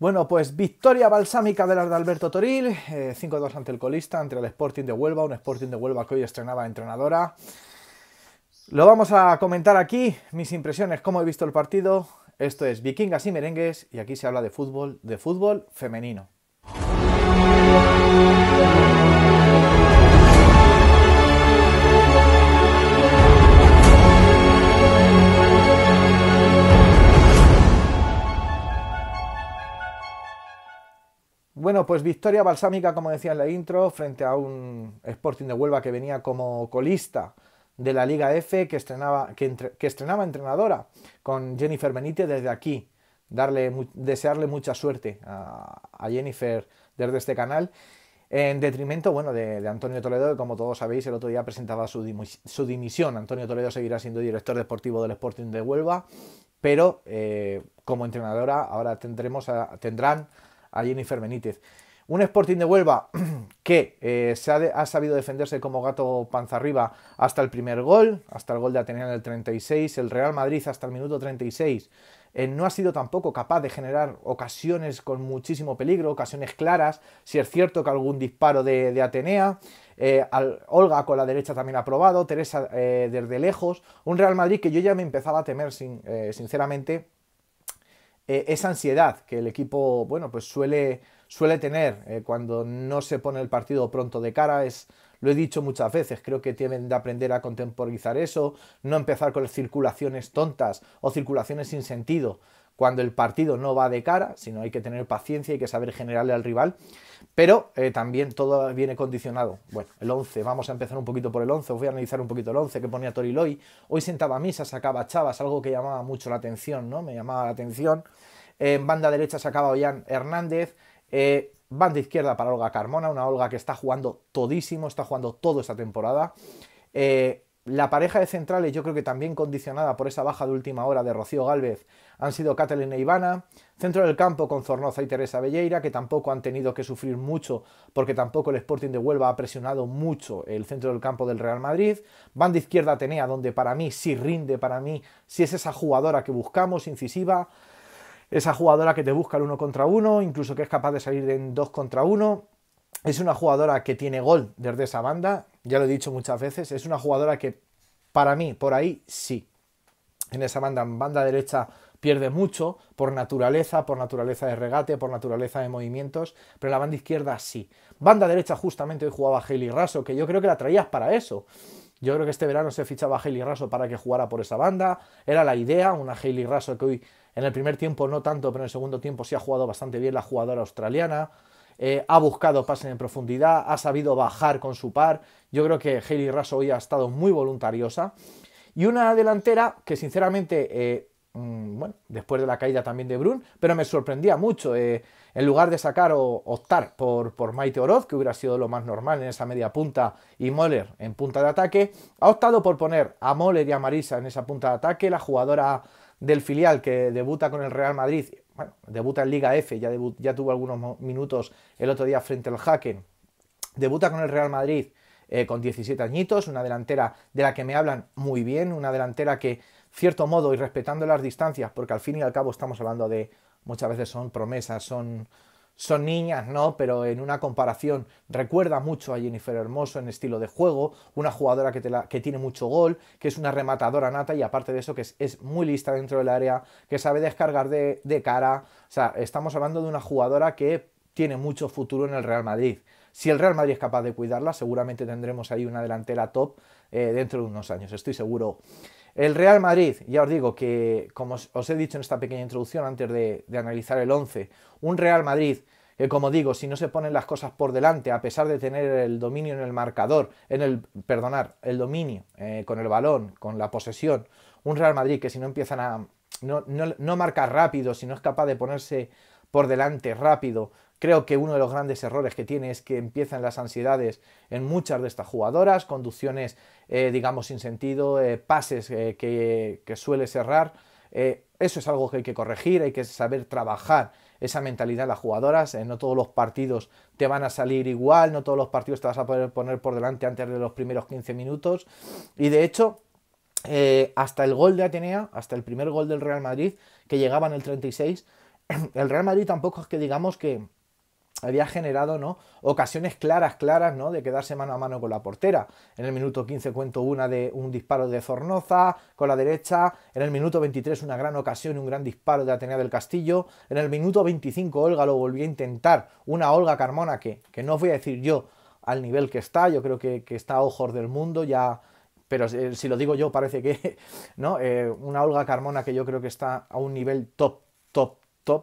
Bueno, pues victoria balsámica de la de Alberto Toril, 5-2 eh, ante el colista, entre el Sporting de Huelva, un Sporting de Huelva que hoy estrenaba entrenadora. Lo vamos a comentar aquí, mis impresiones, cómo he visto el partido. Esto es Vikingas y Merengues y aquí se habla de fútbol, de fútbol femenino. Bueno, pues victoria balsámica, como decía en la intro, frente a un Sporting de Huelva que venía como colista de la Liga F, que estrenaba, que, estrenaba entrenadora con Jennifer Benítez desde aquí. Darle, desearle mucha suerte a, Jennifer desde este canal en detrimento bueno, de, Antonio Toledo, que como todos sabéis, el otro día presentaba su, dimisión. Antonio Toledo seguirá siendo director deportivo del Sporting de Huelva, pero eh, como entrenadora ahora tendremos a, tendrán a Jennifer Benítez. Un Sporting de Huelva que eh, se ha, sabido defenderse como gato panza arriba hasta el primer gol, hasta el gol de Atenea en el 36, el Real Madrid hasta el minuto 36. Eh, no ha sido tampoco capaz de generar ocasiones con muchísimo peligro, ocasiones claras, si es cierto que algún disparo de, Atenea, eh, al, Olga con la derecha también ha probado, Teresa desde lejos, un Real Madrid que yo ya me empezaba a temer sinceramente eh, esa ansiedad que el equipo, bueno, pues suele, tener eh, cuando no se pone el partido pronto de cara. Es, lo he dicho muchas veces, creo que tienen de aprender a contemporizar eso, no empezar con circulaciones tontas o circulaciones sin sentido, cuando el partido no va de cara, sino hay que tener paciencia, y que saber generarle al rival, pero eh, también todo viene condicionado. Bueno, el 11, vamos a empezar un poquito por el 11, voy a analizar un poquito el 11 que ponía Toriloy. Hoy sentaba misa, sacaba Chavas, algo que llamaba mucho la atención, ¿no? Me llamaba la atención. Eh, en banda derecha sacaba a Ollán Hernández. Eh, banda izquierda para Olga Carmona, una Olga que está jugando todísimo, está jugando todo esta temporada. La pareja de centrales, yo creo que también condicionada por esa baja de última hora de Rocío Gálvez, han sido Catalina e Ivana. Centro del campo con Zornoza y Teresa Belleira, que tampoco han tenido que sufrir mucho porque tampoco el Sporting de Huelva ha presionado mucho el centro del campo del Real Madrid. Banda izquierda Atenea, donde para mí sí rinde, para mí sí es esa jugadora que buscamos, incisiva. Esa jugadora que te busca el uno contra uno, incluso que es capaz de salir en dos contra uno es una jugadora que tiene gol desde esa banda, ya lo he dicho muchas veces, es una jugadora que para mí, por ahí, sí. En esa banda, en banda derecha, pierde mucho por naturaleza, por naturaleza de regate, por naturaleza de movimientos, pero la banda izquierda sí. Banda derecha justamente hoy jugaba Haley Raso, que yo creo que la traías para eso. Yo creo que este verano se fichaba a Haley Raso para que jugara por esa banda, era la idea, una Haley Raso que hoy en el primer tiempo no tanto, pero en el segundo tiempo sí ha jugado bastante bien la jugadora australiana. Eh, ha buscado pases en profundidad, ha sabido bajar con su par. Yo creo que Hailey Raso hoy ha estado muy voluntariosa. Y una delantera que sinceramente, eh, mm, bueno, después de la caída también de Brun, pero me sorprendía mucho. Eh, en lugar de sacar o optar por, por Maite Oroz, que hubiera sido lo más normal en esa media punta, y Moller en punta de ataque, ha optado por poner a Moller y a Marisa en esa punta de ataque, la jugadora del filial que debuta con el Real Madrid bueno, debuta en Liga F, ya, ya tuvo algunos minutos el otro día frente al Haken. Debuta con el Real Madrid eh, con 17 añitos, una delantera de la que me hablan muy bien, una delantera que, cierto modo, y respetando las distancias, porque al fin y al cabo estamos hablando de muchas veces son promesas, son son niñas, ¿no? Pero en una comparación recuerda mucho a Jennifer Hermoso en estilo de juego, una jugadora que, te la, que tiene mucho gol, que es una rematadora nata y aparte de eso que es, muy lista dentro del área, que sabe descargar de, cara. O sea, estamos hablando de una jugadora que tiene mucho futuro en el Real Madrid. Si el Real Madrid es capaz de cuidarla, seguramente tendremos ahí una delantera top eh, dentro de unos años, estoy seguro. El Real Madrid, ya os digo que, como os he dicho en esta pequeña introducción antes de, de analizar el 11, un Real Madrid eh, como digo, si no se ponen las cosas por delante, a pesar de tener el dominio en el marcador, en el, perdonar, el dominio eh, con el balón, con la posesión, un Real Madrid que si no empiezan a, no, marca rápido, si no es capaz de ponerse por delante rápido, Creo que uno de los grandes errores que tiene es que empiezan las ansiedades en muchas de estas jugadoras, conducciones, eh, digamos, sin sentido, pases que, suele cerrar. eso es algo que hay que corregir, hay que saber trabajar esa mentalidad de las jugadoras. Eh, no todos los partidos te van a salir igual, no todos los partidos te vas a poder poner por delante antes de los primeros 15 minutos. Y de hecho, eh, hasta el gol de Atenea, hasta el primer gol del Real Madrid, que llegaba en el 36, el Real Madrid tampoco es que digamos que había generado ¿no? ocasiones claras, claras, ¿no? de quedarse mano a mano con la portera. En el minuto 15 cuento una de un disparo de Zornoza con la derecha, en el minuto 23 una gran ocasión, un gran disparo de Atenea del Castillo, en el minuto 25 Olga lo volvió a intentar, una Olga Carmona que, que no os voy a decir yo al nivel que está, yo creo que, que está a ojos del mundo, ya pero eh, si lo digo yo parece que no eh, una Olga Carmona que yo creo que está a un nivel top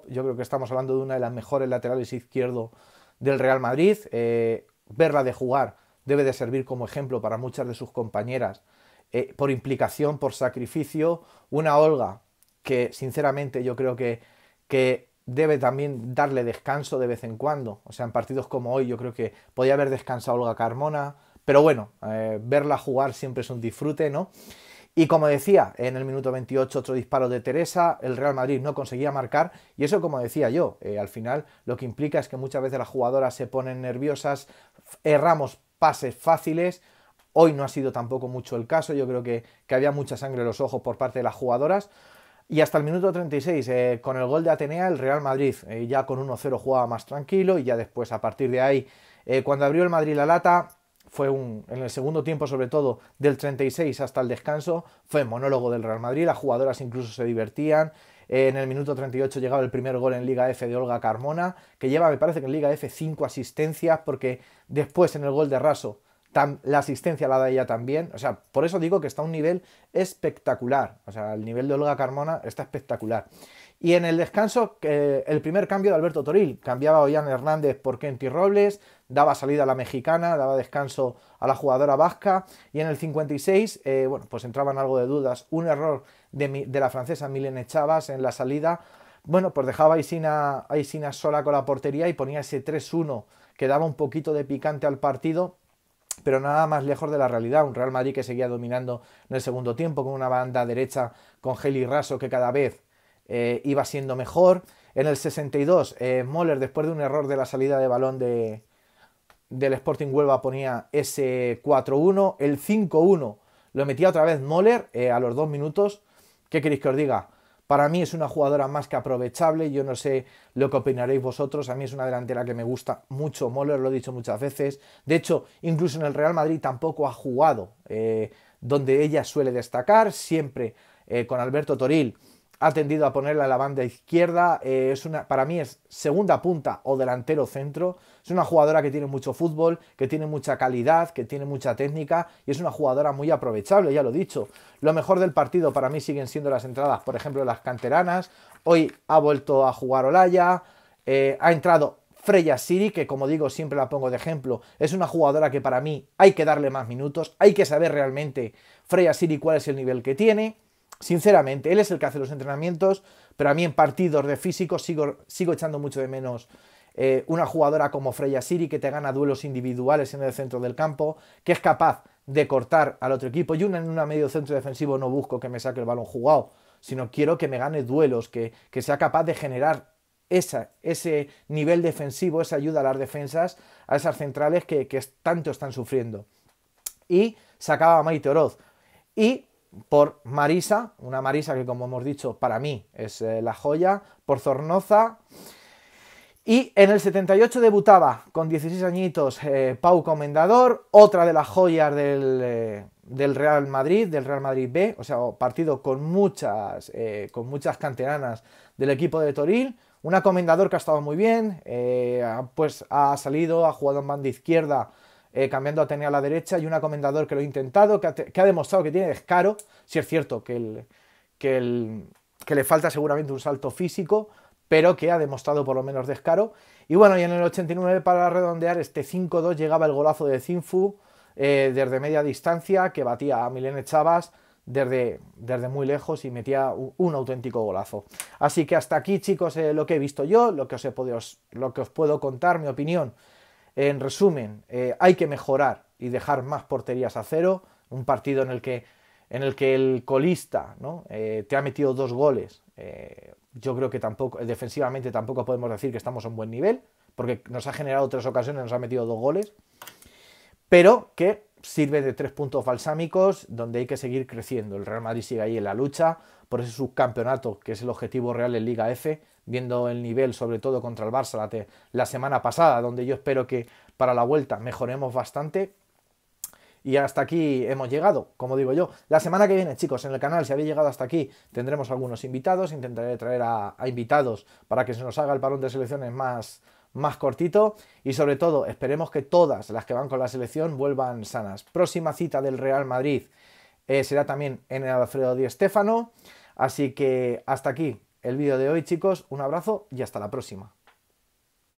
yo creo que estamos hablando de una de las mejores laterales izquierdo del Real Madrid. Eh, verla de jugar debe de servir como ejemplo para muchas de sus compañeras eh, por implicación, por sacrificio. Una Olga que sinceramente yo creo que, que debe también darle descanso de vez en cuando. O sea, en partidos como hoy yo creo que podía haber descansado Olga Carmona. Pero bueno, eh, verla jugar siempre es un disfrute, ¿no? Y como decía, en el minuto 28 otro disparo de Teresa, el Real Madrid no conseguía marcar y eso como decía yo, eh, al final lo que implica es que muchas veces las jugadoras se ponen nerviosas, erramos pases fáciles, hoy no ha sido tampoco mucho el caso, yo creo que, había mucha sangre en los ojos por parte de las jugadoras. Y hasta el minuto 36, eh, con el gol de Atenea, el Real Madrid eh, ya con 1-0 jugaba más tranquilo y ya después a partir de ahí, cuando abrió el Madrid la lata, fue un, en el segundo tiempo sobre todo del 36 hasta el descanso, fue monólogo del Real Madrid, las jugadoras incluso se divertían, eh, en el minuto 38 llegaba el primer gol en Liga F de Olga Carmona, que lleva, me parece que en Liga F, 5 asistencias, porque después en el gol de Raso la asistencia la da ella también. O sea, por eso digo que está a un nivel espectacular. O sea, el nivel de Olga Carmona está espectacular. Y en el descanso, eh, el primer cambio de Alberto Toril. Cambiaba Ollán Hernández por Kenty Robles, daba salida a la mexicana, daba descanso a la jugadora vasca y en el 56, eh, bueno, pues entraban algo de dudas, un error de, la francesa Milene Chavas en la salida, bueno, pues dejaba a Isina, sola con la portería y ponía ese 3-1 que daba un poquito de picante al partido pero nada más lejos de la realidad. Un Real Madrid que seguía dominando en el segundo tiempo con una banda derecha con Geli Raso que cada vez eh, iba siendo mejor. En el 62, eh, Moller, después de un error de la salida de balón de, del Sporting Huelva ponía ese 4-1, el 5-1 lo metía otra vez Moller eh, a los dos minutos. ¿Qué queréis que os diga? Para mí es una jugadora más que aprovechable, yo no sé lo que opinaréis vosotros, a mí es una delantera que me gusta mucho, Moller lo he dicho muchas veces, de hecho incluso en el Real Madrid tampoco ha jugado, eh, donde ella suele destacar, siempre eh, con Alberto Toril ha tendido a ponerla en la banda izquierda. Eh, es una, para mí es segunda punta o delantero centro. Es una jugadora que tiene mucho fútbol, que tiene mucha calidad, que tiene mucha técnica y es una jugadora muy aprovechable, ya lo he dicho. Lo mejor del partido para mí siguen siendo las entradas, por ejemplo, las canteranas. Hoy ha vuelto a jugar Olaya, eh, ha entrado Freya Siri, que como digo siempre la pongo de ejemplo, es una jugadora que para mí hay que darle más minutos, hay que saber realmente Freya Siri cuál es el nivel que tiene sinceramente, él es el que hace los entrenamientos, pero a mí en partidos de físico sigo, sigo echando mucho de menos eh, una jugadora como Freya Siri que te gana duelos individuales en el centro del campo, que es capaz de cortar al otro equipo. Yo en un medio centro defensivo no busco que me saque el balón jugado, sino quiero que me gane duelos, que, sea capaz de generar ese nivel defensivo, esa ayuda a las defensas, a esas centrales que, que tanto están sufriendo. Y sacaba a Maite Oroz. Y por Marisa, una Marisa que como hemos dicho para mí es eh, la joya, por Zornoza. Y en el 78 debutaba con 16 añitos eh, Pau Comendador, otra de las joyas eh, del, Real Madrid, del Real Madrid B, o sea, partido con muchas, con muchas canteranas del equipo de Toril. Una Comendador que ha estado muy bien, pues ha salido, ha jugado en banda izquierda, eh, cambiando a tener a la derecha, y un acomendador que lo ha intentado, que ha, demostrado que tiene descaro, si es cierto que, que, le falta seguramente un salto físico, pero que ha demostrado por lo menos descaro. Y bueno, y en el 89 para redondear este 5-2 llegaba el golazo de Zinfu eh, desde media distancia que batía a Milene Chavas desde, desde muy lejos y metía un, auténtico golazo. Así que hasta aquí chicos eh, lo que he visto yo, lo que, os podido, lo que os puedo contar, mi opinión en resumen, eh, hay que mejorar y dejar más porterías a cero. Un partido en el que, en el, que el colista eh, te ha metido dos goles. Eh, yo creo que tampoco, defensivamente tampoco podemos decir que estamos en buen nivel, porque nos ha generado tres ocasiones, nos ha metido dos goles. Pero que sirve de tres puntos balsámicos donde hay que seguir creciendo. El Real Madrid sigue ahí en la lucha por ese subcampeonato que es el objetivo real en Liga F viendo el nivel, sobre todo contra el Barça la, semana pasada, donde yo espero que para la vuelta mejoremos bastante. Y hasta aquí hemos llegado, como digo yo. La semana que viene, chicos, en el canal, si habéis llegado hasta aquí, tendremos algunos invitados. Intentaré traer a, invitados para que se nos haga el parón de selecciones más, más cortito y sobre todo esperemos que todas las que van con la selección vuelvan sanas. Próxima cita del Real Madrid eh, será también en el Alfredo Di Stéfano, así que hasta aquí el vídeo de hoy, chicos. Un abrazo y hasta la próxima.